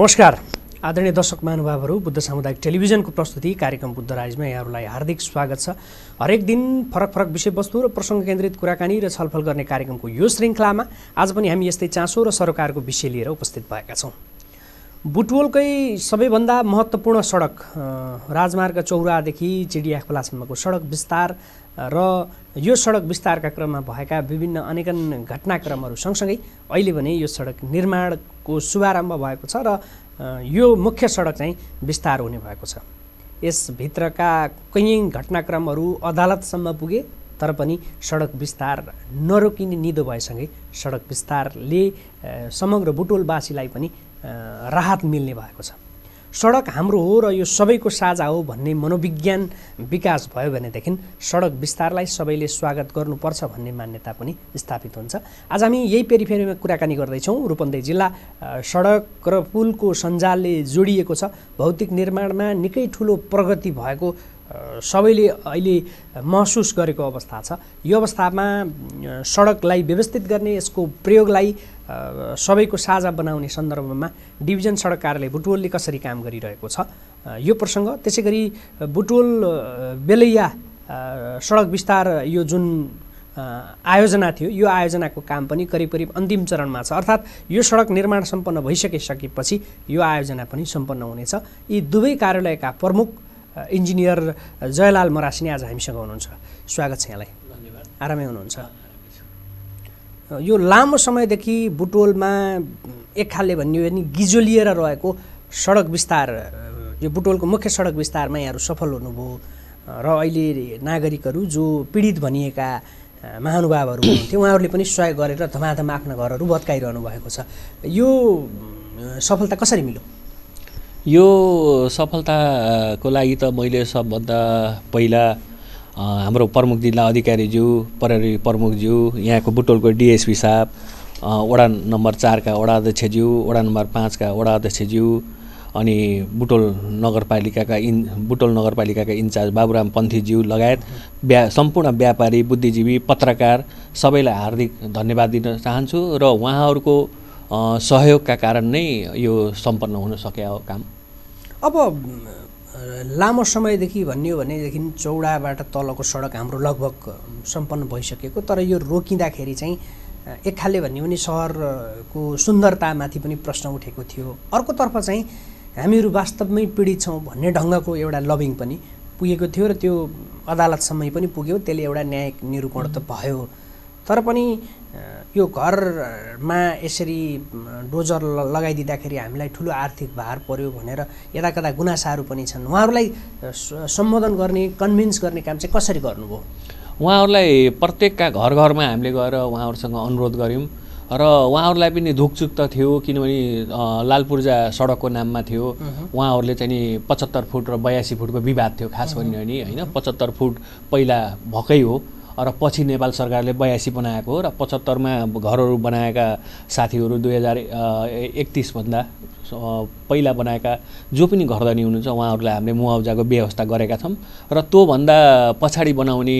नमस्कार आदरणीय दर्शक महानुभावहरू बुद्ध सामुदायिक टेलिभिजनको प्रस्तुति कार्यक्रम बुद्ध राइजमा यहाँहरूलाई हार्दिक स्वागत छ हरेक दिन फरक फरक विषयवस्तु र प्रसङ्ग केन्द्रित कुराकानी र छलफल गर्ने कार्यक्रमको यो श्रृङ्खलामा आज पनि हामी यस्तै चासो र सरकारको विषय लिएर उपस्थित भएका छौँ बुटवलकै सबैभन्दा महत्त्वपूर्ण सडक राजमार्ग चौरादेखि चिडिया खोलासम्मको सडक विस्तार र यो सडक विस्तारका क्रममा भएका विभिन्न अनेकन घटनाक्रमहरू सँगसँगै अहिले भने यो सडक निर्माणको शुभारम्भ भएको छ र यो मुख्य सडक चाहिँ विस्तार हुने भएको छ यसभित्रका कैयौँ घटनाक्रमहरू अदालतसम्म पुगे तर पनि सडक विस्तार नरोकिने निदो भएसँगै सडक विस्तारले समग्र बुटोलवासीलाई पनि राहत मिल्ने भएको छ सडक हाम्रो हो र यो सबैको साझा हो भन्ने मनोविज्ञान विकास भयो भनेदेखि सडक विस्तारलाई सबैले स्वागत गर्नुपर्छ भन्ने मान्यता पनि स्थापित हुन्छ आज हामी यही पेरिफेरीमा कुराकानी गर्दैछौँ रूपन्देही जिल्ला सडक र पुलको सञ्जालले जोडिएको छ भौतिक निर्माणमा निकै ठुलो प्रगति भएको सबैले अहिले महसुस गरेको अवस्था छ यो अवस्थामा सडकलाई व्यवस्थित गर्ने यसको प्रयोगलाई सबैको साझा बनाउने सन्दर्भमा डिभिजन सडक कार्यालय बुटवलले कसरी काम गरिरहेको छ यो प्रसङ्ग त्यसै गरी बुटवल बेलैया सडक विस्तार यो जुन आयोजना थियो यो आयोजनाको काम पनि करिब करिब अन्तिम चरणमा छ अर्थात् यो सडक निर्माण सम्पन्न भइसकिसकेपछि यो आयोजना पनि सम्पन्न हुनेछ यी दुवै कार्यालयका प्रमुख इन्जिनियर जयलाल मरासिनी आज हामीसँग हुनुहुन्छ स्वागत छ यहाँलाई धन्यवाद आरामै हुनुहुन्छ यो लामो समयदेखि बुटोलमा एक खाले भन्यो भने गिजोलिएर रहेको सडक विस्तार यो बुटोलको मुख्य सडक विस्तारमा यहाँहरू सफल हुनुभयो र अहिले नागरिकहरू जो पीडित भनिएका महानुभावहरू हुनुहुन्थ्यो उहाँहरूले पनि सहयोग गरेर धमाधम आफ्ना घरहरू भत्काइरहनु भएको छ यो सफलता कसरी मिल्यो यो सफलताको लागि त मैले सबभन्दा पहिला हाम्रो प्रमुख जिल्ला अधिकारीज्यू प्रहरी प्रमुखज्यू यहाँको बुटोलको डिएसपी साहब वडा नम्बर चारका वडा अध्यक्षज्यू वडा नम्बर पाँचका वडा अध्यक्षज्यू अनि बुटोल नगरपालिकाका इन् बुटोल नगरपालिकाका इन्चार्ज बाबुराम पन्थीज्यू लगायत व्या सम्पूर्ण व्यापारी बुद्धिजीवी पत्रकार सबैलाई हार्दिक धन्यवाद दिन चाहन्छु र उहाँहरूको सहयोगका कारण नै यो सम्पन्न हुन सके काम अब लामो समयदेखि भन्ने भनेदेखि चौडाबाट तलको सडक हाम्रो लगभग सम्पन्न भइसकेको तर यो रोकिँदाखेरि चाहिँ एक खाले भन्यो भने सहरको सुन्दरतामाथि पनि प्रश्न उठेको थियो अर्कोतर्फ चाहिँ हामीहरू वास्तवमै पीडित छौँ भन्ने ढङ्गको एउटा लभिङ पनि पुगेको थियो र त्यो अदालतसम्म पनि पुग्यो त्यसले एउटा न्यायिक निरूपण त भयो तर पनि यो घरमा यसरी डोजर लगाइदिँदाखेरि हामीलाई ठुलो आर्थिक भार पर्यो भनेर यता कता गुनासाहरू पनि छन् उहाँहरूलाई सम्बोधन गर्ने कन्भिन्स गर्ने काम चाहिँ कसरी गर्नुभयो उहाँहरूलाई प्रत्येकका घर घरमा हामीले गएर उहाँहरूसँग अनुरोध गऱ्यौँ र उहाँहरूलाई पनि धुकचुक त थियो किनभने लालपूर्जा सडकको नाममा थियो उहाँहरूले चाहिँ नि पचहत्तर फुट र बयासी फुटको विवाद थियो खास भन्यो भने होइन पचहत्तर फुट पहिला भएकै हो र पछि नेपाल सरकारले बयासी बनाएको हो र पचहत्तरमा घरहरू बनाएका साथीहरू दुई हजार एकतिसभन्दा पहिला बनाएका जो पनि घरधनी हुनुहुन्छ उहाँहरूलाई हामीले मुआब्जाको व्यवस्था गरेका छौँ र त्योभन्दा पछाडि बनाउने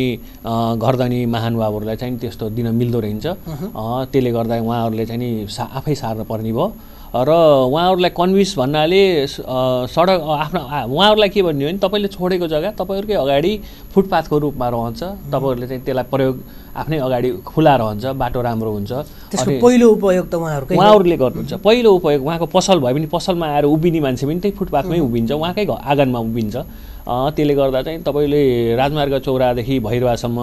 घरधनी महानुभावहरूलाई चाहिँ त्यस्तो दिन मिल्दो रहन्छ त्यसले गर्दा उहाँहरूले चाहिँ नि सा आफै सार्नुपर्ने भयो र उहाँहरूलाई कन्भिन्स भन्नाले सडक आफ्नो उहाँहरूलाई के भन्यो भने तपाईँले छोडेको जग्गा तपाईँहरूकै अगाडि फुटपाथको रूपमा रहन्छ तपाईँहरूले चाहिँ त्यसलाई प्रयोग आफ्नै अगाडि खुला रहन्छ बाटो राम्रो हुन्छ पहिलो उपयोग त उहाँहरूको उहाँहरूले गर्नुहुन्छ पहिलो उपयोग उहाँको पसल भए पनि पसलमा आएर उभिने मान्छे पनि त्यही फुटपाथमै उभिन्छ उहाँकै आँगनमा उभिन्छ त्यसले गर्दा चाहिँ तपाईँले राजमार्ग चौरादेखि भैरवासम्म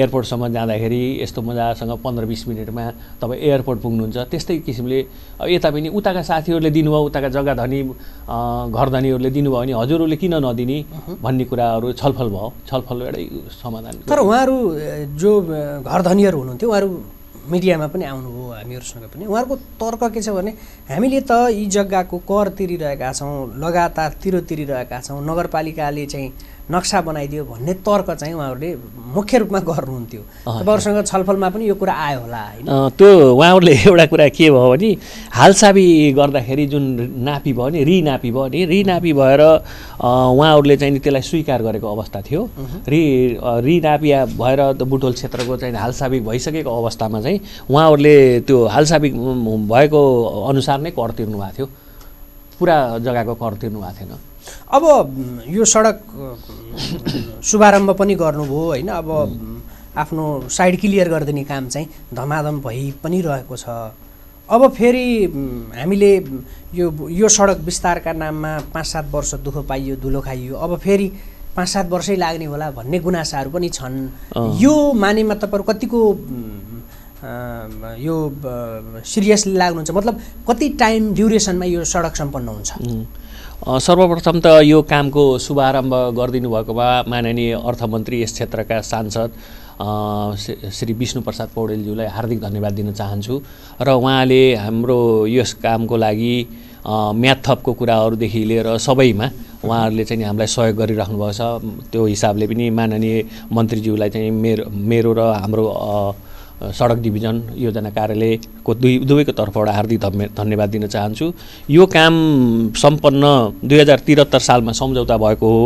एयरपोर्टसम्म जाँदाखेरि यस्तो मजासँग पन्ध्र बिस मिनटमा तपाईँ एयरपोर्ट पुग्नुहुन्छ त्यस्तै किसिमले यता पनि उताका साथीहरूले दिनुभयो उताका जग्गा धनी घर धनीहरूले दिनुभयो भने हजुरहरूले किन नदिने भन्ने कुराहरू छलफल भयो छलफल एउटै समाधान तर उहाँहरू जो घरधनीहरू हुनुहुन्थ्यो उहाँहरू मिडियामा पनि आउनुभयो हामीहरूसँग पनि उहाँहरूको तर्क के छ भने हामीले त यी जग्गाको कर तिरिरहेका छौँ लगातार तिरो तिरिरहेका छौँ नगरपालिकाले चाहिँ नक्सा बनाइदियो भन्ने तर्क चाहिँ उहाँहरूले मुख्य रूपमा गर्नुहुन्थ्यो तपाईँहरूसँग छलफलमा पनि यो कुरा आयो होला होइन त्यो उहाँहरूले एउटा कुरा के भयो भने हालसाबी गर्दाखेरि जुन नापी भयो नि नापी भयो नि नापी भएर उहाँहरूले चाहिँ त्यसलाई स्वीकार गरेको अवस्था थियो रि नापी भएर बुटोल क्षेत्रको चाहिँ हालसाबी भइसकेको अवस्थामा चाहिँ उहाँहरूले त्यो हालसाबी भएको अनुसार नै कर तिर्नु भएको थियो पुरा जग्गाको कर तिर्नु भएको थिएन अब यो सडक शुभारम्भ पनि गर्नुभयो होइन अब आफ्नो साइड क्लियर गरिदिने काम चाहिँ धमाधम भइ पनि रहेको छ अब फेरि हामीले यो यो सडक विस्तारका नाममा पाँच सात वर्ष दुःख पाइयो धुलो खाइयो अब फेरि पाँच सात वर्षै लाग्ने होला भन्ने गुनासाहरू पनि छन् यो मानेमा तपाईँहरू कतिको यो सिरियसली लाग्नुहुन्छ मतलब कति टाइम ड्युरेसनमा यो सडक सम्पन्न हुन्छ सर्वप्रथम त यो कामको शुभारम्भ गरिदिनु भएकोमा माननीय अर्थमन्त्री यस क्षेत्रका सांसद श्री विष्णु प्रसाद पौडेलज्यूलाई हार्दिक धन्यवाद दिन चाहन्छु र उहाँले हाम्रो यस कामको लागि म्याथपको कुराहरूदेखि लिएर सबैमा उहाँहरूले चाहिँ हामीलाई सहयोग गरिराख्नु भएको छ त्यो हिसाबले पनि माननीय मन्त्रीज्यूलाई चाहिँ मेरो मेरो र हाम्रो सडक डिभिजन योजना कार्यालयको दुई दुवैको तर्फबाट हार्दिक धन्यवाद दिन चाहन्छु यो काम सम्पन्न दुई हजार त्रिहत्तर सालमा सम्झौता भएको हो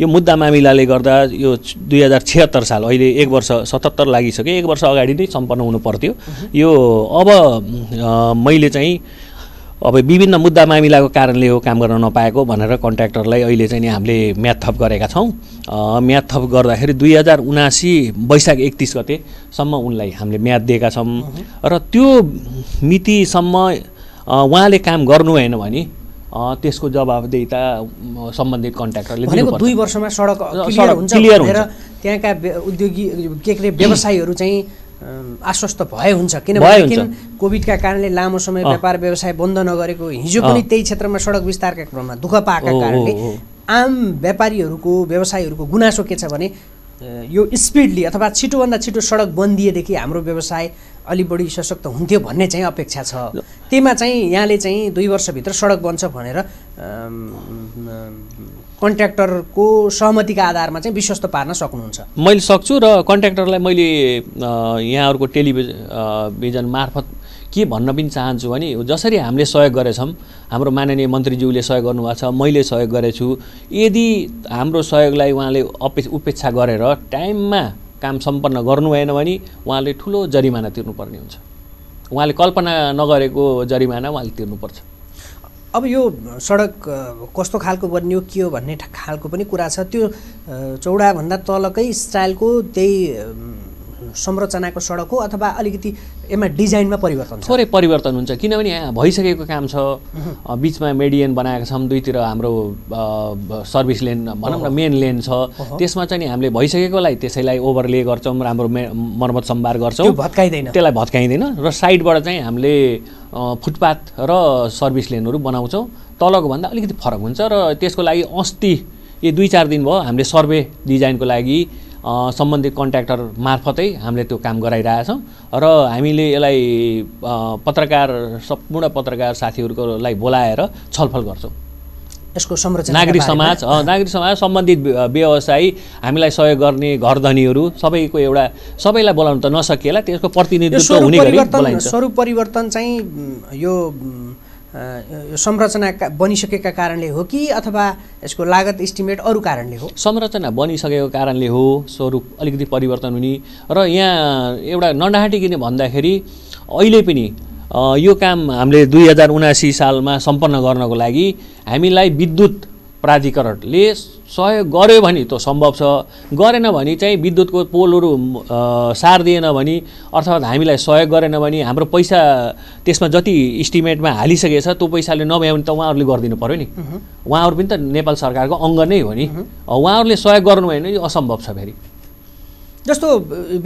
यो मुद्दा मामिलाले गर्दा यो दुई हजार छिहत्तर साल अहिले एक वर्ष सतहत्तर लागिसक्यो एक वर्ष अगाडि नै सम्पन्न हुनु पर्थ्यो यो अब मैले चाहिँ अब विभिन्न मुद्दा मामिलाको कारणले हो काम गर्न नपाएको भनेर कन्ट्र्याक्टरलाई अहिले चाहिँ नि हामीले म्याथ थप गरेका छौँ म्याथ थप गर्दाखेरि दुई हजार उनासी वैशाख एकतिस गतेसम्म उनलाई हामीले म्याथ दिएका छौँ र त्यो मितिसम्म उहाँले काम गर्नु भएन भने त्यसको जवाबदेता सम्बन्धित कन्ट्र्याक्टरले भनेको दुई वर्षमा सडक क्लियर हुन्छ त्यहाँका उद्योगी के के व्यवसायीहरू चाहिँ आश्वस्त भए हुन्छ किनभने कोभिडका कारणले लामो समय व्यापार व्यवसाय बन्द नगरेको हिजो पनि त्यही क्षेत्रमा सडक विस्तारका क्रममा दुःख पाएका कारणले आम व्यापारीहरूको व्यवसायीहरूको गुनासो के छ भने यो स्पिडली अथवा छिटोभन्दा छिटो सडक बनिदिएदेखि हाम्रो व्यवसाय अलि बढी सशक्त हुन्थ्यो भन्ने चाहिँ अपेक्षा छ चा। त्यहीमा चाहिँ यहाँले चाहिँ दुई वर्षभित्र सडक बन्छ भनेर कन्ट्र्याक्टरको सहमतिका आधारमा चाहिँ विश्वस्त पार्न सक्नुहुन्छ मैले सक्छु र कन्ट्र्याक्टरलाई मैले यहाँहरूको टेलिभिजन मार्फत के भन्न पनि चाहन्छु भने जसरी हामीले सहयोग गरेछौँ हाम्रो माननीय मन्त्रीज्यूले सहयोग गर्नुभएको छ मैले सहयोग गरेछु यदि हाम्रो सहयोगलाई उहाँले अपे उपेक्षा गरेर टाइममा काम सम्पन्न गर्नु भएन भने उहाँले ठुलो जरिमाना तिर्नुपर्ने हुन्छ उहाँले कल्पना नगरेको जरिमाना उहाँले तिर्नुपर्छ अब यो सडक कस्तो खालको बनियो के हो भन्ने खालको पनि कुरा छ त्यो चौडाभन्दा तलकै स्टाइलको त्यही संरचनाको सडक हो अथवा अलिकति यसमा डिजाइनमा परिवर्तन थोरै परिवर्तन हुन्छ किनभने यहाँ भइसकेको काम छ बिचमा मेडियन बनाएका छौँ दुईतिर हाम्रो सर्भिस लेन भनौँ न मेन लेन छ त्यसमा चाहिँ हामीले भइसकेकोलाई त्यसैलाई ओभरले गर्छौँ राम्रो मे मर्मत सम्भार गर्छौँ भत्काइँदैन त्यसलाई भत्काइँदैन र साइडबाट चाहिँ हामीले फुटपाथ र सर्भिस लेनहरू बनाउँछौँ तलको भन्दा अलिकति फरक हुन्छ र त्यसको लागि अस्ति यो दुई चार दिन भयो हामीले सर्वे डिजाइनको लागि सम्बन्धित कन्ट्याक्टर मार्फतै हामीले त्यो काम गराइरहेछौँ र हामीले यसलाई पत्रकार सम्पूर्ण पत्रकार साथीहरूकोलाई बोलाएर छलफल गर्छौँ यसको संरचना नागरिक समाज नागरिक समाज सम्बन्धित व्यवसायी हामीलाई सहयोग गर्ने घरधनीहरू सबैको एउटा सबैलाई बोलाउनु त नसकिएला त्यसको प्रतिनिधित्व हुने गरी स्वरूप परिवर्तन चाहिँ यो संरचना बनिसकेका कारणले हो कि अथवा यसको लागत इस्टिमेट अरू कारणले हो संरचना बनिसकेको कारणले हो स्वरूप अलिकति परिवर्तन हुने र यहाँ एउटा नडाहाटी भन्दाखेरि अहिले पनि यो काम हामीले दुई हजार उनासी सालमा सम्पन्न गर्नको लागि हामीलाई विद्युत प्राधिकरणले सहयोग गर्यो भने त सम्भव छ गरेन भने चाहिँ विद्युतको पोलहरू सारिदिएन भने अर्थात् हामीलाई सहयोग गरेन भने हाम्रो पैसा त्यसमा जति इस्टिमेटमा हालिसकेछ त्यो पैसाले नभ्यायो भने त उहाँहरूले गरिदिनु पऱ्यो नि उहाँहरू पनि त नेपाल सरकारको अङ्ग नै हो नि उहाँहरूले सहयोग गर्नु भएन यो असम्भव छ फेरि जस्तो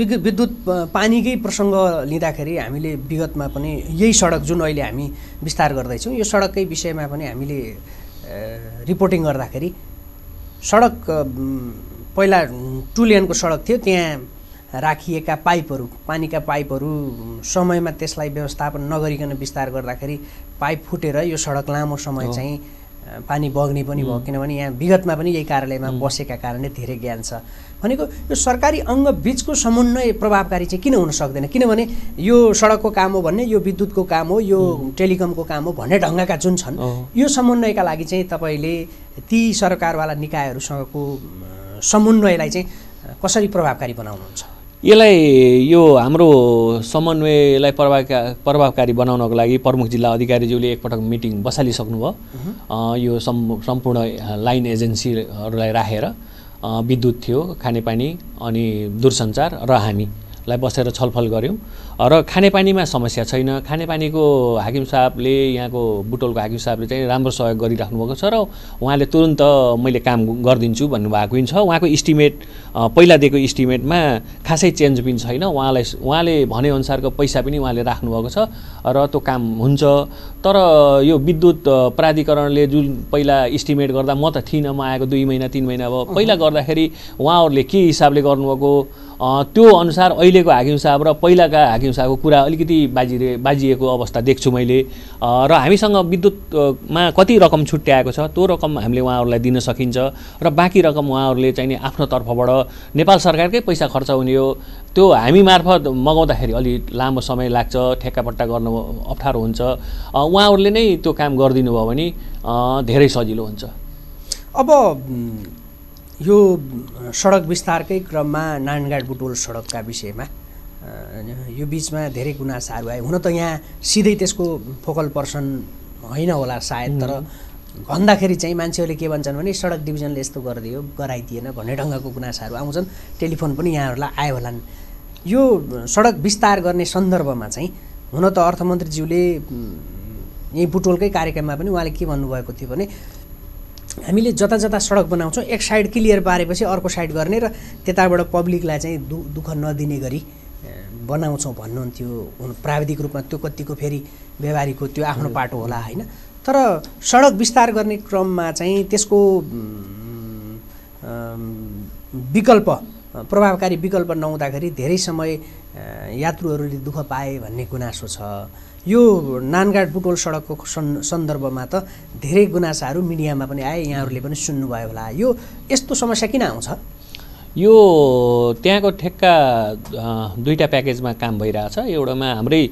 विद्युत पानीकै प्रसङ्ग लिँदाखेरि हामीले विगतमा पनि यही सडक जुन अहिले हामी विस्तार गर्दैछौँ यो सडककै विषयमा पनि हामीले रिपोर्टिङ गर्दाखेरि सडक पहिला टु लेनको सडक थियो त्यहाँ राखिएका पाइपहरू पानीका पाइपहरू समयमा त्यसलाई व्यवस्थापन नगरिकन विस्तार गर्दाखेरि पाइप फुटेर यो सडक लामो समय चाहिँ पानी बग्ने पनि भयो किनभने यहाँ विगतमा पनि यही कार्यालयमा बसेका कारणले धेरै ज्ञान छ भनेको यो सरकारी अङ्ग बिचको समन्वय प्रभावकारी चाहिँ किन हुन सक्दैन किनभने यो सडकको काम हो भन्ने यो विद्युतको काम हो यो टेलिकमको काम हो भन्ने ढङ्गका जुन छन् यो समन्वयका लागि चाहिँ तपाईँले ती सरकारवाला निकायहरूसँगको समन्वयलाई चाहिँ कसरी प्रभावकारी बनाउनुहुन्छ यसलाई यो हाम्रो समन्वयलाई प्रभावका प्रभावकारी बनाउनको लागि प्रमुख जिल्ला अधिकारीज्यूले एकपटक मिटिङ बसालिसक्नुभयो यो सम् सम्पूर्ण लाइन एजेन्सीहरूलाई राखेर रा। विद्युत थियो खानेपानी अनि दूरसञ्चार र हामी लाई बसेर छलफल गऱ्यौँ र खानेपानीमा समस्या छैन खानेपानीको हाकिम साहबले यहाँको बुटोलको हाकिम साहबले चाहिँ राम्रो सहयोग भएको छ र उहाँले तुरन्त मैले काम गरिदिन्छु भन्नुभएको पनि छ उहाँको इस्टिमेट पहिला दिएको इस्टिमेटमा खासै चेन्ज पनि छैन उहाँलाई उहाँले भनेअनुसारको पैसा पनि उहाँले राख्नुभएको छ र त्यो काम हुन्छ तर यो विद्युत प्राधिकरणले जुन पहिला इस्टिमेट गर्दा म त थिइनँ म आएको दुई महिना तिन महिना अब पहिला गर्दाखेरि उहाँहरूले के हिसाबले गर्नुभएको त्यो अनुसार अहिलेको हाकिम साहब र पहिलाका हाकिम साहबको कुरा अलिकति बाजिरे बाजिएको अवस्था देख्छु मैले र हामीसँग विद्युतमा कति रकम छुट्याएको छ त्यो रकम हामीले उहाँहरूलाई दिन सकिन्छ र बाँकी रकम उहाँहरूले चाहिँ नि आफ्नो तर्फबाट नेपाल सरकारकै पैसा खर्च हुने हो त्यो हामी मार्फत मगाउँदाखेरि अलि लामो समय लाग्छ ठेक्कापट्टा गर्नु अप्ठ्यारो हुन्छ उहाँहरूले नै त्यो काम गरिदिनु भयो भने धेरै सजिलो हुन्छ अब यो सडक विस्तारकै क्रममा नारायणघाट बुटोल सडकका विषयमा यो बिचमा धेरै गुनासाहरू आयो हुन त यहाँ सिधै त्यसको फोकल पर्सन होइन होला सायद तर भन्दाखेरि चाहिँ मान्छेहरूले के भन्छन् भने सडक डिभिजनले यस्तो गरिदियो गराइदिएन भन्ने ढङ्गको गुनासाहरू आउँछन् टेलिफोन पनि यहाँहरूलाई आयो होलान् यो सडक विस्तार गर्ने सन्दर्भमा चाहिँ हुन त अर्थमन्त्रीज्यूले यहीँ बुटोलकै कार्यक्रममा पनि उहाँले के भन्नुभएको थियो भने हामीले जता जता सडक बनाउँछौँ एक साइड क्लियर पारेपछि अर्को साइड गर्ने र त्यताबाट पब्लिकलाई चाहिँ दु दुःख नदिने गरी बनाउँछौँ भन्नुहुन्थ्यो हुनु प्राविधिक रूपमा त्यो कतिको फेरि व्यवहारिक हो त्यो आफ्नो पाटो होला होइन तर सडक विस्तार गर्ने क्रममा चाहिँ त्यसको विकल्प प्रभावकारी विकल्प नहुँदाखेरि धेरै समय यात्रुहरूले दुःख पाए भन्ने गुनासो छ यो नानगाड बुटोल सडकको सन् सन्दर्भमा त धेरै गुनासाहरू मिडियामा पनि आए यहाँहरूले पनि सुन्नुभयो होला यो यस्तो समस्या किन आउँछ यो त्यहाँको ठेक्का दुईवटा प्याकेजमा काम भइरहेछ एउटामा हाम्रै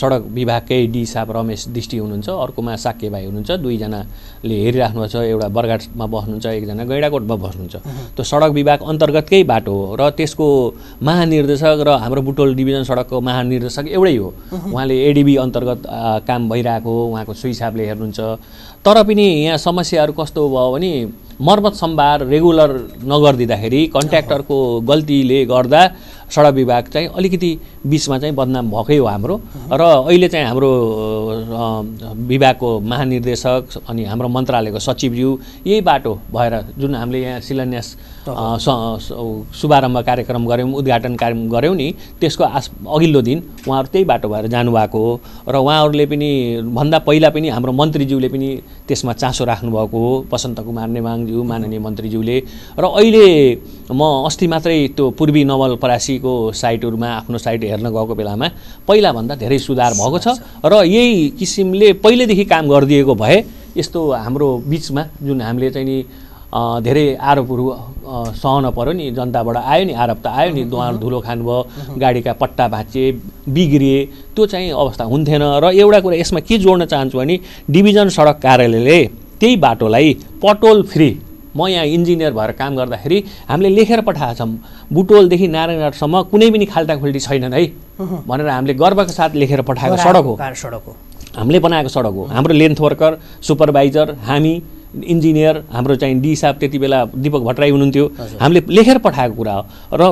सडक विभागकै डी साप रमेश दृष्टि हुनुहुन्छ अर्कोमा साक्य भाइ हुनुहुन्छ दुईजनाले हेरिराख्नु छ एउटा बरघाटमा बस्नुहुन्छ एकजना गैँडाकोटमा बस्नुहुन्छ त्यो सडक विभाग अन्तर्गतकै बाटो हो र त्यसको महानिर्देशक र हाम्रो बुटोल डिभिजन सडकको महानिर्देशक एउटै हो उहाँले एडिबी अन्तर्गत काम भइरहेको हो उहाँको हिसाबले हेर्नुहुन्छ तर पनि यहाँ समस्याहरू कस्तो भयो भने मर्मत सम्भार रेगुलर नगरिदिँदाखेरि कन्ट्र्याक्टरको गल्तीले गर्दा सडक विभाग चाहिँ अलिकति बिचमा चाहिँ बदनाम भएकै हो हाम्रो र अहिले चाहिँ हाम्रो विभागको महानिर्देशक अनि हाम्रो मन्त्रालयको सचिवज्यू यही बाटो भएर जुन हामीले यहाँ शिलान्यास शुभारम्भ कार्यक्रम गऱ्यौँ उद्घाटन कार्यक्रम गऱ्यौँ नि त्यसको आस अघिल्लो दिन उहाँहरू त्यही बाटो भएर जानुभएको हो र उहाँहरूले पनि भन्दा पहिला पनि हाम्रो मन्त्रीज्यूले पनि त्यसमा चासो राख्नुभएको हो वसन्त कुमार नेमाङज्यू माननीय मन्त्रीज्यूले र अहिले म अस्ति मात्रै त्यो पूर्वी नवलपरासीको साइटहरूमा आफ्नो साइट हेर्न गएको बेलामा पहिलाभन्दा धेरै सुधार भएको छ र यही किसिमले पहिलेदेखि काम गरिदिएको भए यस्तो हाम्रो बिचमा जुन हामीले चाहिँ नि धेरै आरोपहरू सहन पऱ्यो नि जनताबाट आयो नि आरोप त आयो नि दुवार धुलो खानुभयो गाडीका पट्टा भाँचिए बिग्रिए त्यो चाहिँ अवस्था हुन्थेन र एउटा कुरा यसमा के जोड्न चाहन्छु भने डिभिजन सडक कार्यालयले त्यही बाटोलाई पटोल फ्री म यहाँ इन्जिनियर भएर काम गर्दाखेरि हामीले लेखेर पठाएका छौँ बुटोलदेखि नारायणघाटसम्म कुनै पनि खाल्टाखुल्टी छैनन् है भनेर हामीले गर्वको साथ लेखेर पठाएको सडक हो सडक हो हामीले बनाएको सडक हो हाम्रो लेन्थ वर्कर सुपरभाइजर हामी इन्जिनियर हाम्रो चाहिँ डी साहब त्यति बेला दिपक भट्टराई हुनुहुन्थ्यो हामीले लेखेर पठाएको कुरा हो र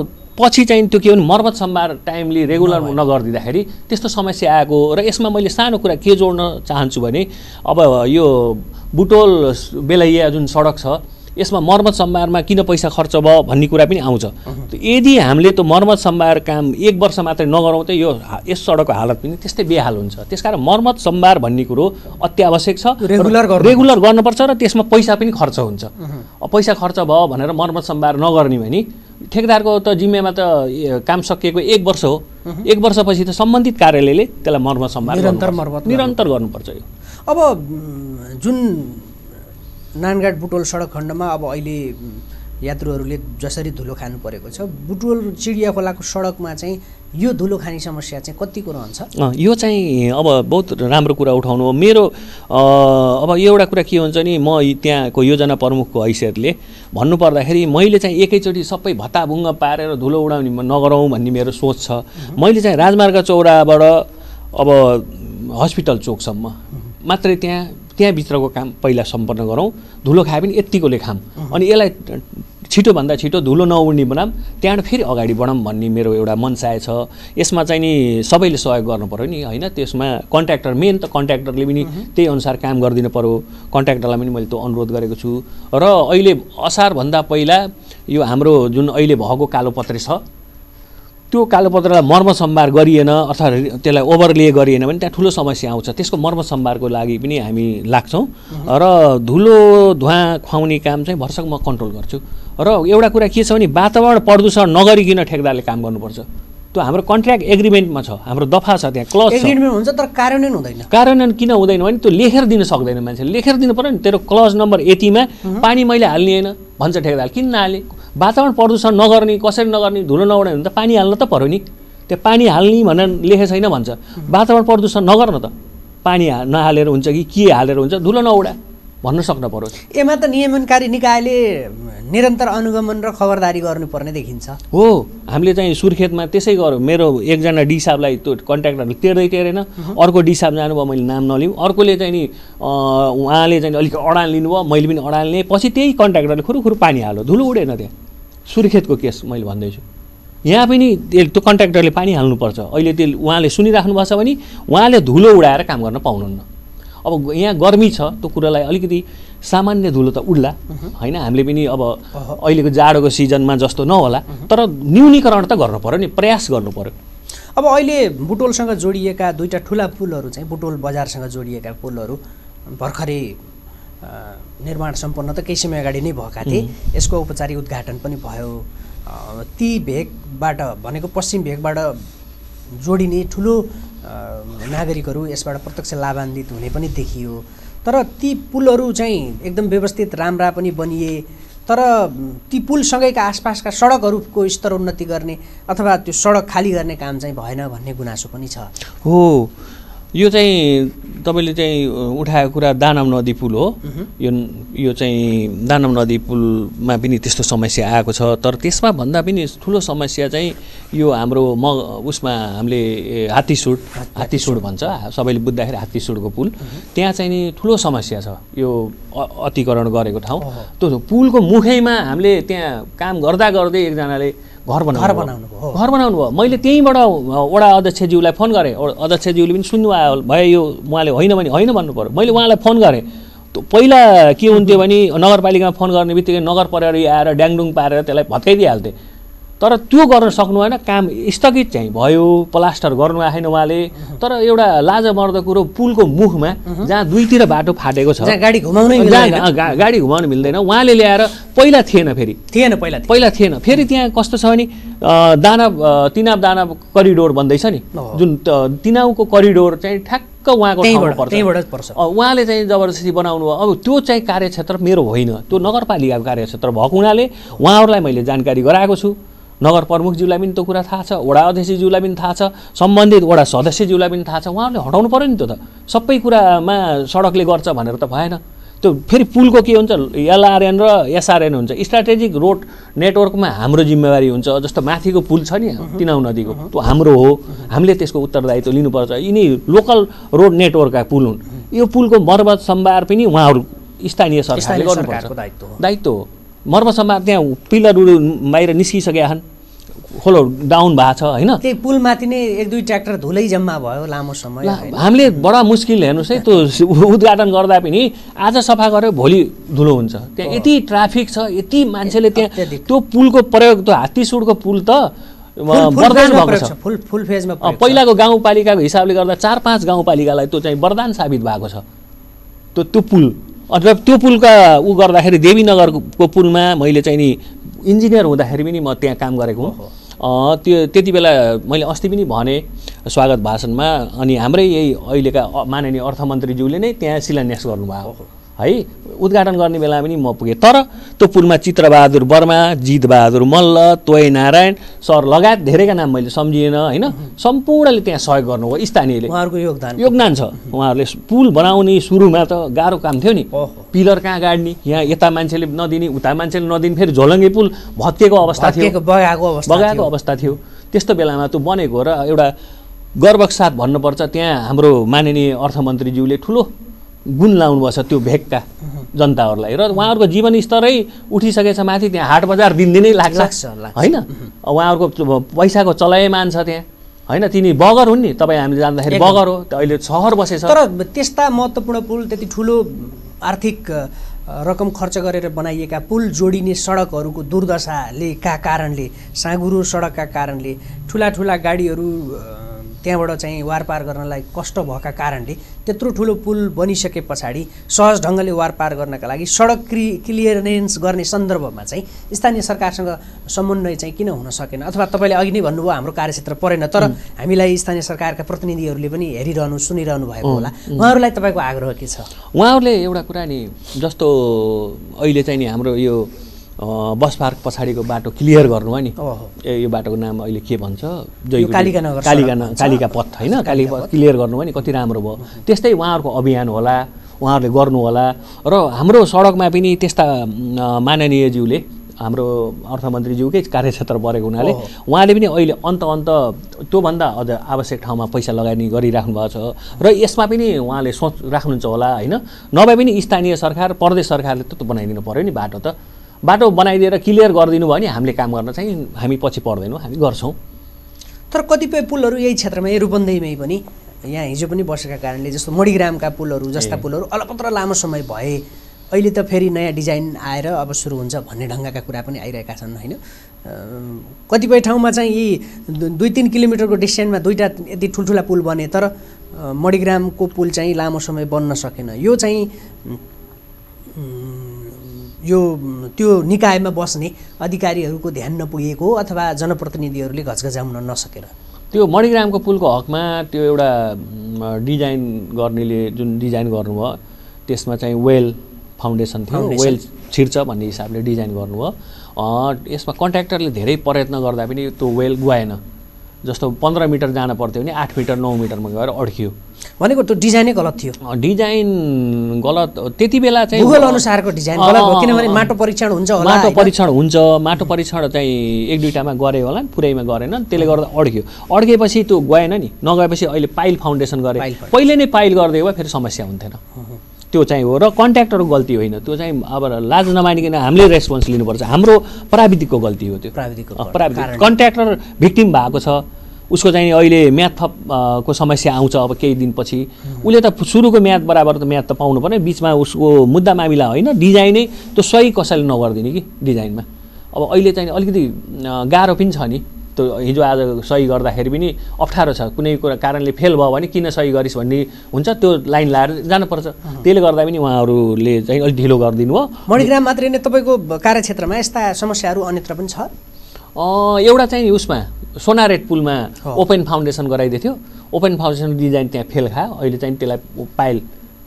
पछि चाहिँ त्यो के भने मर्मत सम्भार टाइमली रेगुलर नगरिदिँदाखेरि त्यस्तो समस्या आएको र यसमा मैले सानो कुरा के जोड्न चाहन्छु भने अब यो बुटोल बेलैया जुन सडक छ यसमा मर्मत सम्भारमा किन पैसा खर्च भयो भन्ने कुरा पनि आउँछ यदि हामीले त्यो मर्मत सम्भार काम एक वर्ष मात्रै नगरौँ त यो यस सडकको हालत पनि त्यस्तै बेहाल हुन्छ त्यसकारण मर्मत सम्भार भन्ने कुरो अत्यावश्यक छ रेगुलर रेगुलर गर्नुपर्छ र त्यसमा पैसा पनि खर्च हुन्छ पैसा खर्च भयो भनेर मर्मत सम्भार नगर्ने भने ठेकदारको त जिम्मेमा त काम सकिएको एक वर्ष हो एक वर्षपछि त सम्बन्धित कार्यालयले त्यसलाई मर्मत सम्भार निरन्तर मर्मत निरन्तर गर्नुपर्छ यो अब जुन नानगाड बुटोल सडक खण्डमा अब अहिले यात्रुहरूले जसरी धुलो खानु परेको छ बुटोल चिडियाखोलाको सडकमा चाहिँ यो धुलो खाने समस्या चाहिँ कतिको रहन्छ यो चाहिँ अब बहुत राम्रो कुरा उठाउनु हो मेरो अब एउटा कुरा के हुन्छ नि म त्यहाँको योजना प्रमुखको हैसियतले भन्नुपर्दाखेरि मैले चाहिँ एकैचोटि सबै भत्ताभुङ्ग पारेर धुलो उडाउने नगरौँ भन्ने मेरो सोच छ मैले चाहिँ राजमार्ग चौराबाट अब हस्पिटल चोकसम्म मात्रै त्यहाँ त्यहाँभित्रको काम पहिला सम्पन्न गरौँ धुलो खाए पनि यत्तिकोले खाम अनि यसलाई छिटोभन्दा छिटो धुलो नउड्ने बनाऊँ त्यहाँबाट फेरि अगाडि बढाउँ भन्ने मेरो एउटा मनसाय छ यसमा चाहिँ नि सबैले सहयोग गर्नु पऱ्यो नि होइन त्यसमा कन्ट्र्याक्टर मेन त कन्ट्र्याक्टरले पनि त्यही अनुसार काम गरिदिनु पऱ्यो कन्ट्र्याक्टरलाई पनि मैले त्यो अनुरोध गरेको छु र अहिले असारभन्दा पहिला यो हाम्रो जुन अहिले भएको कालोपत्री छ त्यो कालो पत्रलाई मर्म सम्भार गरिएन अर्थात् त्यसलाई ओभरले गरिएन भने त्यहाँ ठुलो समस्या आउँछ त्यसको मर्म सम्भारको लागि पनि हामी लाग्छौँ र धुलो धुवा खुवाउने काम चाहिँ भर्सक म कन्ट्रोल गर्छु र एउटा कुरा के छ भने वातावरण प्रदूषण नगरिकन ठेक्दाले काम गर्नुपर्छ त्यो हाम्रो कन्ट्र्याक्ट एग्रिमेन्टमा छ हाम्रो दफा छ त्यहाँ क्लज एग्रिमेन्ट हुन्छ तर कार्यान्वयन हुँदैन कार्यान्वयन किन हुँदैन भने त्यो लेखेर दिन सक्दैन मान्छेले लेखेर दिनु पऱ्यो नि तेरो क्लज नम्बर यतिमा पानी मैले हाल्ने होइन भन्छ ठेकेदार किन नहाले वातावरण प्रदूषण नगर्ने कसरी नगर्ने धुलो नगर्ने भने त पानी हाल्न त पऱ्यो नि त्यो पानी हाल्ने भनेर लेखेको छैन भन्छ वातावरण प्रदूषण नगर्न त पानी नहालेर हुन्छ कि के हालेर हुन्छ धुलो नउडा भन्न सक्नु परोस् यसमा त नियमनकारी निकायले निरन्तर अनुगमन र खबरदारी गर्नुपर्ने देखिन्छ हो हामीले चाहिँ सुर्खेतमा त्यसै गऱ्यौँ मेरो एकजना डी साहबलाई त्यो कन्ट्याक्टहरू तेर्दै टेरेन अर्को डी साहब जानुभयो मैले नाम नलिउँ अर्कोले चाहिँ नि उहाँले चाहिँ अलिक अडान लिनुभयो मैले पनि अडान लिएँ पछि त्यही कन्ट्याक्टरले खुरुखुरु पानी हाल्यो धुलो उडेन त्यहाँ सुर्खेतको केस मैले भन्दैछु यहाँ पनि त्यो कन्ट्याक्टरले पानी हाल्नुपर्छ अहिले त्यो उहाँले सुनिराख्नु भएको छ भने उहाँले धुलो उडाएर काम गर्न पाउनुहुन्न अब यहाँ गर्मी छ त्यो कुरालाई अलिकति सामान्य धुलो त उड्ला होइन हामीले पनि अब अहिलेको जाडोको सिजनमा जस्तो नहोला तर न्यूनीकरण त गर्नु पऱ्यो नि प्रयास गर्नु पऱ्यो अब अहिले बुटोलसँग जोडिएका दुईवटा ठुला पुलहरू चाहिँ बुटोल बजारसँग जोडिएका पुलहरू भर्खरै निर्माण सम्पन्न त केही समय अगाडि नै भएका थिए यसको औपचारिक उद्घाटन पनि भयो ती भेगबाट भनेको पश्चिम भेगबाट जोडिने ठुलो नागरिकहरू यसबाट प्रत्यक्ष लाभान्वित हुने पनि देखियो तर ती पुलहरू चाहिँ एकदम व्यवस्थित राम्रा पनि बनिए तर ती पुलसँगैका आसपासका सडकहरूको उन्नति गर्ने अथवा त्यो सडक खाली गर्ने काम चाहिँ भएन भन्ने गुनासो पनि छ हो यो चाहिँ तपाईँले चाहिँ उठाएको कुरा दानव नदी पुल हो यो यो चाहिँ दानव नदी पुलमा पनि त्यस्तो समस्या आएको छ तर त्यसमा भन्दा पनि ठुलो समस्या चाहिँ यो हाम्रो म उसमा हामीले हात्तीसुड हात्तीसुड भन्छ सबैले बुझ्दाखेरि हात्तीसुडको पुल त्यहाँ चाहिँ नि ठुलो समस्या छ यो अतिकरण गरेको ठाउँ त्यो पुलको मुखैमा हामीले त्यहाँ काम गर्दा गर्दै एकजनाले घर घर बनाउनु भयो घर बनाउनु भयो मैले त्यहीँबाट वडा अध्यक्षज्यूलाई फोन गरेँ अध्यक्षज्यूले पनि सुन्नु आयो भयो यो उहाँले होइन भने होइन भन्नु पऱ्यो मैले उहाँलाई फोन गरेँ पहिला के हुन्थ्यो भने नगरपालिकामा फोन गर्ने बित्तिकै नगर प्रहरी आएर ड्याङडुङ पारेर त्यसलाई भत्काइदिइहाल्थेँ तर त्यो गर्न सक्नु भएन काम स्थगित चाहिँ भयो प्लास्टर गर्नु आएन उहाँले तर एउटा लाज मर्द कुरो पुलको मुखमा जहाँ दुईतिर बाटो फाटेको छ गाडी घुमाउनै गाडी घुमाउनु मिल्दैन उहाँले ल्याएर पहिला थिएन फेरि थिएन पहिला पहिला थिएन फेरि त्यहाँ कस्तो छ भने दानव तिनाव दानव करिडोर भन्दैछ नि जुन तिनाउको करिडोर चाहिँ ठ्याक्क उहाँको उहाँले चाहिँ जबरजस्ती बनाउनु भयो अब त्यो चाहिँ कार्यक्षेत्र मेरो होइन त्यो नगरपालिकाको कार्यक्षेत्र भएको हुनाले उहाँहरूलाई मैले जानकारी गराएको छु नगर प्रमुखज्यूलाई पनि त्यो कुरा थाहा छ वडा अध्यक्षज्यूलाई पनि थाहा छ सम्बन्धित वडा सदस्यज्यूलाई पनि थाहा छ उहाँहरूले हटाउनु पऱ्यो नि त्यो त सबै कुरामा सडकले गर्छ भनेर त भएन त्यो फेरि पुलको के हुन्छ एलआरएन र एसआरएन हुन्छ स्ट्राटेजिक रोड नेटवर्कमा हाम्रो जिम्मेवारी हुन्छ जस्तो माथिको पुल छ नि तिनाउ नदीको त्यो हाम्रो हो हामीले त्यसको उत्तरदायित्व लिनुपर्छ यिनी लोकल रोड नेटवर्कका पुल हुन् यो पुलको मर्मत सम्भार पनि उहाँहरू स्थानीय सरकारले गर्नुपर्छ दायित्व हो मर्मसम्म त्यहाँ पिलरहरू बाहिर निस्किसकेका छन् खोलो डाउन भएको छ होइन त्यही पुलमाथि नै एक दुई ट्र्याक्टर धुलै जम्मा भयो लामो समय हामीले बडा मुस्किल हेर्नुहोस् है त्यो उद्घाटन गर्दा पनि आज सफा गऱ्यो भोलि धुलो हुन्छ त्यहाँ यति ट्राफिक छ यति मान्छेले त्यहाँ त्यो पुलको प्रयोग त्यो सुडको पुल त वरदान भएको छ फुल फुल फेजमा पहिलाको गाउँपालिकाको हिसाबले गर्दा चार पाँच गाउँपालिकालाई त्यो चाहिँ वरदान साबित भएको छ त्यो त्यो पुल अथवा त्यो पुलका ऊ गर्दाखेरि देवीनगरको पुलमा मैले चाहिँ नि इन्जिनियर हुँदाखेरि पनि म त्यहाँ काम गरेको हुँ त्यो त्यति बेला मैले अस्ति पनि भने स्वागत भाषणमा अनि हाम्रै यही अहिलेका माननीय अर्थमन्त्रीज्यूले नै त्यहाँ शिलान्यास गर्नुभएको है उद्घाटन गर्ने बेला पनि म पुगेँ तर त्यो पुलमा चित्रबहादुर वर्मा जितबहादुर मल्ल तोय नारायण सर लगायत धेरैका नाम मैले सम्झिएन होइन सम्पूर्णले त्यहाँ सहयोग गर्नुभयो स्थानीयले उहाँहरूको योगदान योगदान छ उहाँहरूले पुल बनाउने सुरुमा त गाह्रो काम थियो नि पिलर कहाँ गाड्ने यहाँ यता मान्छेले नदिने उता मान्छेले नदिने फेरि झोलङ्गे पुल भत्किएको अवस्था थियो बगाएको अवस्था थियो त्यस्तो बेलामा त्यो बनेको र एउटा गर्वक साथ भन्नुपर्छ त्यहाँ हाम्रो माननीय अर्थमन्त्रीज्यूले ठुलो गुण भएको छ त्यो भेगका जनताहरूलाई र उहाँहरूको जीवनस्तरै उठिसकेछ माथि त्यहाँ हाट बजार दिनदिनै लाग्छ होइन उहाँहरूको पैसाको चलायमान छ त्यहाँ होइन तिनी बगर हुन् नि तपाईँ हामीले जाँदाखेरि बगर हो अहिले सहर बसेछ तर त्यस्ता महत्त्वपूर्ण पुल त्यति ठुलो आर्थिक रकम खर्च गरेर बनाइएका पुल जोडिने सडकहरूको दुर्दशाले का कारणले साँगुरो सडकका कारणले ठुला ठुला गाडीहरू त्यहाँबाट चाहिँ वारपार गर्नलाई कष्ट भएका कारणले त्यत्रो ठुलो पुल बनिसके पछाडि सहज ढङ्गले वारपार गर्नका लागि सडक क्रि क्लियरेन्स गर्ने सन्दर्भमा चाहिँ स्थानीय सरकारसँग समन्वय चाहिँ किन हुन सकेन अथवा तपाईँले अघि नै भन्नुभयो हाम्रो कार्यक्षेत्र परेन तर हामीलाई स्थानीय सरकारका प्रतिनिधिहरूले पनि हेरिरहनु सुनिरहनु भएको होला उहाँहरूलाई तपाईँको आग्रह के छ उहाँहरूले एउटा कुरा नि जस्तो अहिले चाहिँ नि हाम्रो यो बस पार्क पछाडिको बाटो क्लियर गर्नु नि ए यो बाटोको नाम अहिले के भन्छ कालिका कालिका कालिका पथ होइन कालिका पथ क्लियर गर्नु नि कति राम्रो भयो त्यस्तै उहाँहरूको अभियान होला उहाँहरूले होला र हाम्रो सडकमा पनि त्यस्ता माननीयज्यूले हाम्रो अर्थमन्त्रीज्यूकै कार्यक्षेत्र परेको हुनाले उहाँले पनि अहिले अन्त अन्त त्योभन्दा अझ आवश्यक ठाउँमा पैसा लगानी गरिराख्नु भएको छ र यसमा पनि उहाँले सोच राख्नुहुन्छ होला होइन नभए पनि स्थानीय सरकार प्रदेश सरकारले त बनाइदिनु पऱ्यो नि बाटो त बाटो बनाइदिएर क्लियर गरिदिनु भयो भने हामीले काम गर्न चाहिँ हामी पछि पर्दैनौँ हामी गर्छौँ तर कतिपय पुलहरू यही क्षेत्रमा रूपन्देहीमै पनि यहाँ हिजो पनि बसेका कारणले जस्तो मणिग्रामका पुलहरू जस्ता पुलहरू अलपत्र लामो समय भए अहिले त फेरि नयाँ डिजाइन आएर अब सुरु हुन्छ भन्ने ढङ्गका कुरा पनि आइरहेका छन् होइन कतिपय ठाउँमा चाहिँ यी दुई तिन किलोमिटरको डिस्टेन्समा दुईवटा यति ठुल्ठुला पुल बने तर मणिग्रामको पुल चाहिँ लामो समय बन्न सकेन यो चाहिँ यो त्यो निकायमा बस्ने अधिकारीहरूको ध्यान नपुगेको अथवा जनप्रतिनिधिहरूले घचघचाउन नसकेर त्यो मणिग्रामको पुलको हकमा त्यो एउटा डिजाइन गर्नेले जुन डिजाइन गर्नुभयो त्यसमा चाहिँ वेल फाउन्डेसन थियो वेल छिर्छ भन्ने हिसाबले डिजाइन गर्नुभयो यसमा कन्ट्र्याक्टरले धेरै प्रयत्न गर्दा पनि त्यो वेल गुवाएन जस्तो पन्ध्र मिटर जान पर्थ्यो भने आठ मिटर नौ मिटरमा गएर अड्कियो भनेको त्यो डिजाइनै गलत थियो डिजाइन गलत त्यति बेला चाहिँ गुगल अनुसारको डिजाइन गलत किनभने माटो परीक्षण हुन्छ माटो परीक्षण हुन्छ माटो परीक्षण चाहिँ एक दुईवटामा गरे होला पुरैमा गरेन त्यसले गर्दा अड्क्यो अड्केपछि त्यो गएन नि नगएपछि अहिले पाइल फाउन्डेसन गरे पहिले नै पाइल गरिदियो भए फेरि समस्या हुन्थेन त्यो चाहिँ हो र कन्ट्याक्टरको गल्ती होइन त्यो चाहिँ अब लाज नमानिकन हामीले रेस्पोन्स लिनुपर्छ हाम्रो प्राविधिकको गल्ती हो त्यो प्राविधिकको प्राविधिक कन्ट्याक्टर भिक्टिम भएको छ उसको चाहिँ अहिले म्याथ थपको समस्या आउँछ अब केही दिनपछि उसले त सुरुको म्याथ बराबर त म्याथ त पाउनु पर्ने बिचमा उसको मुद्दा मामिला होइन डिजाइनै त्यो सही कसैले नगरिदिने कि डिजाइनमा अब अहिले चाहिँ अलिकति गाह्रो पनि छ नि त्यो हिजो आज सही गर्दाखेरि पनि अप्ठ्यारो छ कुनै कुरा कारणले फेल भयो भने किन सही गरिस् भन्ने हुन्छ त्यो लाइन लाएर जानुपर्छ त्यसले गर्दा पनि उहाँहरूले चाहिँ अलिक ढिलो गरिदिनु हो मणिग्राम मात्रै नै तपाईँको कार्यक्षेत्रमा यस्ता समस्याहरू अन्यत्र पनि छ एउटा चाहिँ उसमा सोनारेट पुलमा ओपन फाउन्डेसन गराइदिएको थियो ओपन फाउन्डेसन डिजाइन त्यहाँ फेल खायो अहिले चाहिँ त्यसलाई पाइल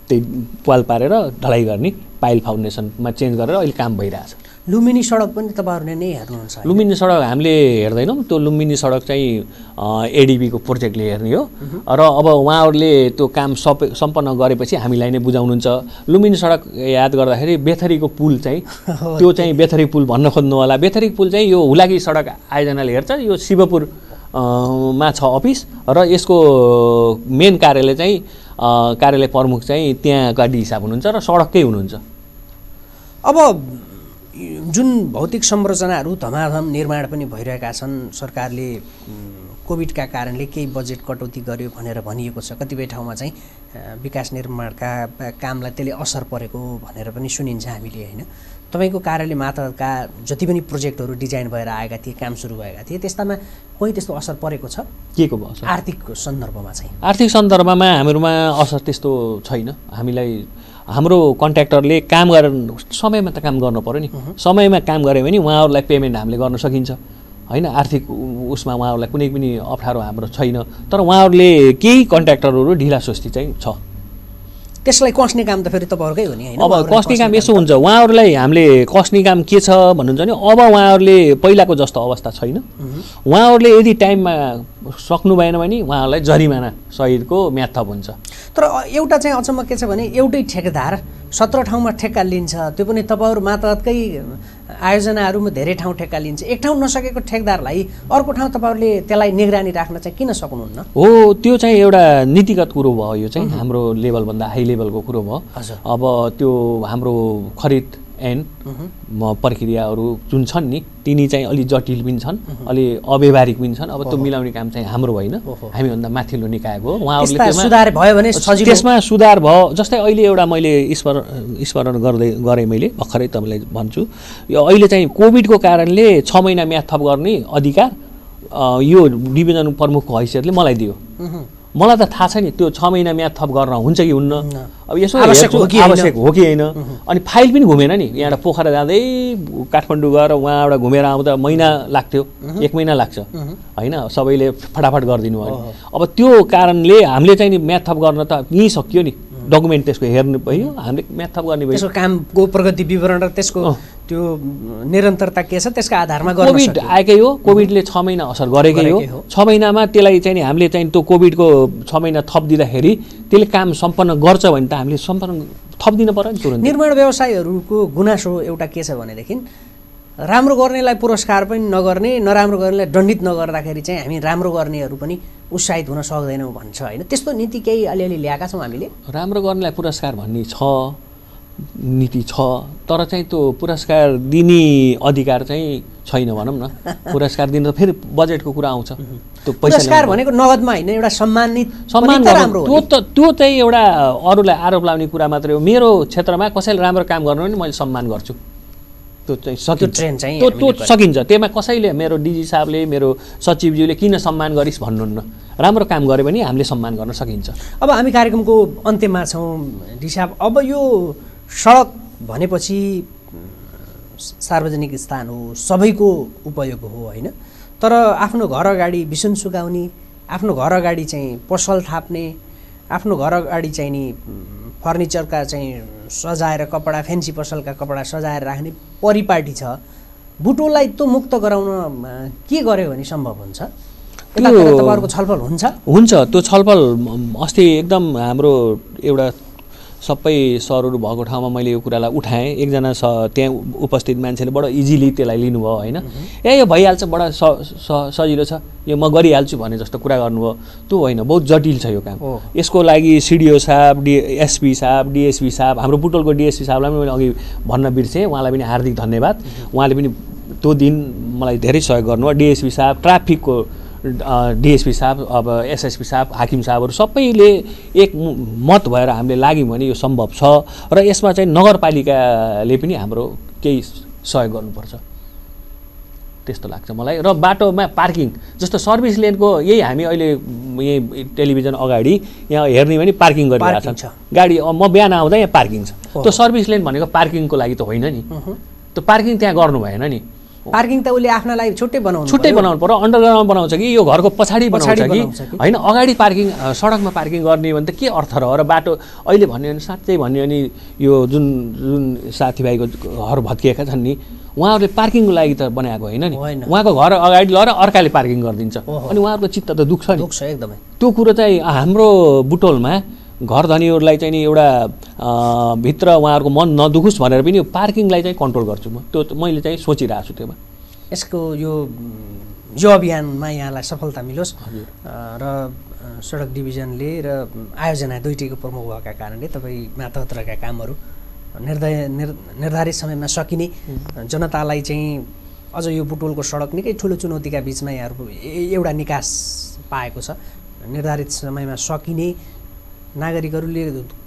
त्यही पाल पारेर ढलाइ गर्ने पाइल फाउन्डेसनमा चेन्ज गरेर अहिले काम भइरहेछ लुम्बिनी सडक पनि तपाईँहरूले नै हेर्नुहुन्छ लुम्बिनी सडक हामीले हेर्दैनौँ त्यो लुम्बिनी सडक चाहिँ एडिबीको प्रोजेक्टले हेर्ने हो र अब उहाँहरूले त्यो काम सप सम्पन्न गरेपछि हामीलाई नै बुझाउनुहुन्छ लुम्बिनी सडक याद गर्दाखेरि बेथरीको पुल चाहिँ त्यो चाहिँ बेथरी पुल भन्न खोज्नु होला बेथरी पुल चाहिँ यो हुलाकी सडक आयोजनाले हेर्छ यो शिवपुर मा छ अफिस र यसको मेन कार्यालय चाहिँ कार्यालय प्रमुख चाहिँ त्यहाँ गाडी डिसाब हुनुहुन्छ र सडककै हुनुहुन्छ अब जुन भौतिक संरचनाहरू धमाधम निर्माण पनि भइरहेका छन् सरकारले कोभिडका कारणले केही बजेट कटौती गर्यो भनेर भनिएको छ कतिपय ठाउँमा चाहिँ विकास निर्माणका कामलाई त्यसले असर परेको भनेर पनि सुनिन्छ हामीले होइन तपाईँको कार्यालय मात्रका जति पनि प्रोजेक्टहरू डिजाइन भएर आएका थिए काम सुरु भएका थिए त्यस्तामा कोही त्यस्तो असर परेको छ के को आर्थिक सन्दर्भमा चाहिँ आर्थिक सन्दर्भमा हाम्रोमा असर त्यस्तो छैन हामीलाई हाम्रो कन्ट्र्याक्टरले काम गरेर समयमा त काम गर्नु पऱ्यो नि समयमा काम गऱ्यो भने उहाँहरूलाई पेमेन्ट हामीले गर्न सकिन्छ होइन आर्थिक उसमा उहाँहरूलाई कुनै पनि अप्ठ्यारो हाम्रो छैन तर उहाँहरूले केही कन्ट्र्याक्टरहरू ढिलासुस्ती चाहिँ छ त्यसलाई कस्ने काम त फेरि तपाईँहरूकै हो नि होइन अब कस्ने काम यसो हुन्छ उहाँहरूलाई हामीले कस्ने काम के छ भन्नुहुन्छ भने अब उहाँहरूले पहिलाको जस्तो अवस्था छैन उहाँहरूले यदि टाइममा सक्नु भएन भने उहाँहरूलाई जरिमाना सहितको म्याथ थप हुन्छ तर एउटा चाहिँ अचम्म के छ भने एउटै ठेकेदार सत्र ठाउँमा ठेक्का लिन्छ त्यो पनि तपाईँहरू मातहतकै आयोजनाहरू म धेरै ठाउँ ठेक्का लिन्छ एक ठाउँ नसकेको ठेकदारलाई अर्को ठाउँ तपाईँहरूले त्यसलाई निगरानी राख्न चाहिँ किन सक्नुहुन्न हो त्यो चाहिँ एउटा नीतिगत कुरो भयो यो चाहिँ हाम्रो लेभलभन्दा हाई लेभलको कुरो भयो अब त्यो हाम्रो खरिद एन्ड mhm. प्रक्रियाहरू जुन छन् नि तिनी चाहिँ अलि जटिल पनि छन् mhm. अलि अव्यवहारिक पनि छन् अब त्यो मिलाउने काम चाहिँ हाम्रो होइन हामीभन्दा माथिल्लो निकायको उहाँहरूले सुधार भयो भने त्यसमा सुधार भयो जस्तै अहिले एउटा मैले स्मरण स्मरण गर्दै गरेँ मैले भर्खरै तपाईँलाई भन्छु यो अहिले चाहिँ कोभिडको कारणले छ महिना म्याथ थप गर्ने अधिकार यो डिभिजन प्रमुखको हैसियतले मलाई दियो mhm। मलाई त थाहा छ नि त्यो छ महिना म्याथ थप गर्न हुन्छ कि हुन्न अब यसो आवश्यक हो कि होइन अनि फाइल पनि घुमेन नि यहाँबाट पोखरा जाँदै काठमाडौँ गएर उहाँबाट घुमेर आउँदा महिना लाग्थ्यो एक महिना लाग्छ होइन सबैले फटाफट गरिदिनु भयो अब त्यो कारणले हामीले चाहिँ नि म्याथ थप गर्न त यहीँ सकियो नि डकुमेन्ट त्यसको हेर्नु भयो हामीले म्याथप गर्ने भयो कामको प्रगति विवरण र त्यसको त्यो निरन्तरता के छ त्यसको आधारमा कोभिड आएकै हो कोभिडले छ महिना असर गरेकै हो छ महिनामा त्यसलाई चाहिँ हामीले चाहिँ त्यो कोभिडको छ महिना थप दिँदाखेरि त्यसले काम सम्पन्न गर्छ भने त हामीले सम्पन्न थप दिनु पऱ्यो नि तुरन्त निर्माण व्यवसायहरूको गुनासो एउटा के छ भनेदेखि राम्रो गर्नेलाई पुरस्कार पनि नगर्ने नराम्रो गर्नेलाई दण्डित नगर्दाखेरि चाहिँ हामी राम्रो गर्नेहरू पनि उत्साहित हुन सक्दैनौँ भन्छ होइन त्यस्तो नीति केही अलिअलि ल्याएका छौँ हामीले राम्रो गर्नेलाई पुरस्कार भन्ने छ नीति छ तर चाहिँ त्यो पुरस्कार दिने अधिकार चाहिँ छैन भनौँ न पुरस्कार दिनु त फेरि बजेटको कुरा आउँछ त्यो पुरस्कार भनेको नगदमा होइन एउटा सम्मानित सम्मान त्यो त त्यो चाहिँ एउटा अरूलाई आरोप लाउने कुरा मात्रै हो मेरो क्षेत्रमा कसैले राम्रो काम गर्नु पनि मैले सम्मान गर्छु त्यो चाहिँ सकिन्छ त्यो त्यो सकिन्छ त्यसमा कसैले मेरो डिजी साहबले मेरो सचिवज्यूले किन सम्मान गरिस् भन्नुहुन्न राम्रो काम गऱ्यो भने हामीले सम्मान गर्न सकिन्छ अब हामी कार्यक्रमको अन्त्यमा छौँ डी साहब अब यो सडक भनेपछि सार्वजनिक स्थान हो सबैको उपयोग हो होइन तर आफ्नो घर अगाडि बिसुन सुकाउने आफ्नो घर अगाडि चाहिँ पसल थाप्ने आफ्नो घर अगाडि चाहिँ नि फर्निचरका चाहिँ सजाएर कपडा फेन्सी पसलका कपडा सजाएर राख्ने परिपाटी छ बुटोलाई त्यो मुक्त गराउन के गर्यो भने सम्भव हुन्छ त्यो छलफल हुन्छ हुन्छ त्यो छलफल अस्ति एकदम हाम्रो एउटा सबै सरहरू भएको ठाउँमा मैले यो कुरालाई उठाएँ एकजना स त्यहाँ उपस्थित मान्छेले बडो इजिली त्यसलाई लिनुभयो होइन ए यो भइहाल्छ बडा सजिलो छ यो म गरिहाल्छु भने जस्तो कुरा गर्नुभयो त्यो होइन बहुत जटिल छ यो काम यसको लागि सिडिओ साहब डि एसपी साहब डिएसपी साहब हाम्रो बुटोलको डिएसपी साहबलाई पनि मैले अघि भन्न बिर्सेँ उहाँलाई पनि हार्दिक धन्यवाद उहाँले पनि त्यो दिन मलाई धेरै सहयोग गर्नुभयो डिएसपी साहब ट्राफिकको डिएसपी साहब अब एसएसपी साहब हाकिम साहबहरू सबैले एक मत भएर हामीले लाग्यौँ भने यो सम्भव छ र यसमा चाहिँ नगरपालिकाले पनि हाम्रो केही सहयोग गर्नुपर्छ त्यस्तो लाग्छ मलाई र बाटोमा पार्किङ जस्तो सर्भिस लेनको यही हामी अहिले यही टेलिभिजन अगाडि यहाँ हेर्ने भने पार्किङ गरिरहेको छ गाडी म बिहान आउँदा यहाँ पार्किङ छ त्यो सर्भिस लेन भनेको पार्किङको लागि त होइन नि त्यो पार्किङ त्यहाँ गर्नु भएन नि पार्किङ त उसले आफ्नालाई छुट्टै बनाउनु छुट्टै बनाउनु पर्यो अन्डरग्राउन्ड बनाउँछ कि यो घरको पछाडि बनाउँछ कि होइन अगाडि पार्किङ सडकमा पार्किङ गर्ने भने त के अर्थ रह्यो र बाटो अहिले भन्यो भने साँच्चै भन्यो भने यो जुन जुन साथीभाइको घर भत्किएका छन् नि उहाँहरूले पार्किङको लागि त बनाएको होइन नि उहाँको घर अगाडि लगेर अर्काले पार्किङ गरिदिन्छ अनि उहाँहरूको चित्त त दुख्छ नि दुख्छ एकदमै त्यो कुरो चाहिँ हाम्रो बुटोलमा घर धनीहरूलाई चाहिँ नि एउटा भित्र उहाँहरूको मन नदुखोस् भनेर पनि यो पार्किङलाई चाहिँ कन्ट्रोल गर्छु म त्यो मैले चाहिँ सोचिरहेको छु त्योमा यसको यो यो अभियानमा यहाँलाई सफलता मिलोस् र सडक डिभिजनले र आयोजना दुइटैको प्रमुख भएका कारणले तपाईँ मातहतका कामहरू निर्दय निर् निर्धारित समयमा सकिने जनतालाई चाहिँ अझ यो बुटोलको सडक निकै ठुलो चुनौतीका बिचमा यहाँहरू एउटा निकास पाएको छ निर्धारित समयमा सकिने नागरिकहरूले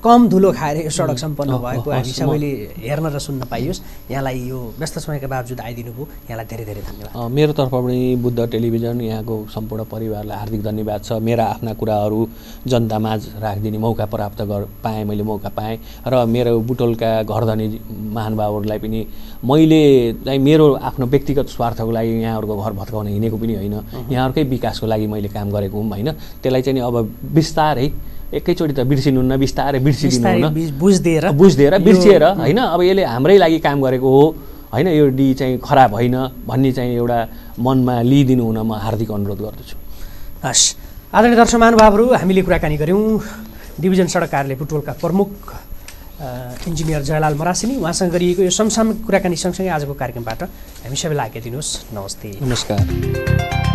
कम धुलो खाएर यो सडक सम्पन्न भएको हामी सबैले हेर्न र सुन्न पाइयोस् यहाँलाई यो व्यस्त समयका बावजुद आइदिनु भयो यहाँलाई धेरै धेरै धन्यवाद मेरो तर्फबाट बुद्ध टेलिभिजन यहाँको सम्पूर्ण परिवारलाई हार्दिक धन्यवाद छ मेरा आफ्ना कुराहरू जनतामाझ राखिदिने मौका प्राप्त गर पाएँ मैले मौका पाएँ र मेरो बुटोलका घरधनी महानुभावहरूलाई पनि मैले चाहिँ मेरो आफ्नो व्यक्तिगत स्वार्थको लागि यहाँहरूको घर भत्काउन हिँडेको पनि होइन यहाँहरूकै विकासको लागि मैले काम गरेको हुँ होइन त्यसलाई चाहिँ अब बिस्तारै एकैचोटि त बिर्सिनु बिर्सिनुहुन्न बिस्तारै बिर्सिदिनुहुन्न बुझिदिएर बुझिदिएर बिर्सिएर होइन अब यसले हाम्रै लागि काम गरेको हो होइन यो डी चाहिँ खराब होइन भन्ने चाहिँ एउटा मनमा लिइदिनु हुन म हार्दिक अनुरोध गर्दछु हस् आदरणीय दर्शक महानुभावहरू हामीले कुराकानी गऱ्यौँ डिभिजन सडक कार्यालय टोलका प्रमुख इन्जिनियर जयलाल मरासिनी उहाँसँग गरिएको यो समसामयिक कुराकानी सँगसँगै आजको कार्यक्रमबाट हामी सबैलाई आज्ञा दिनुहोस् नमस्ते नमस्कार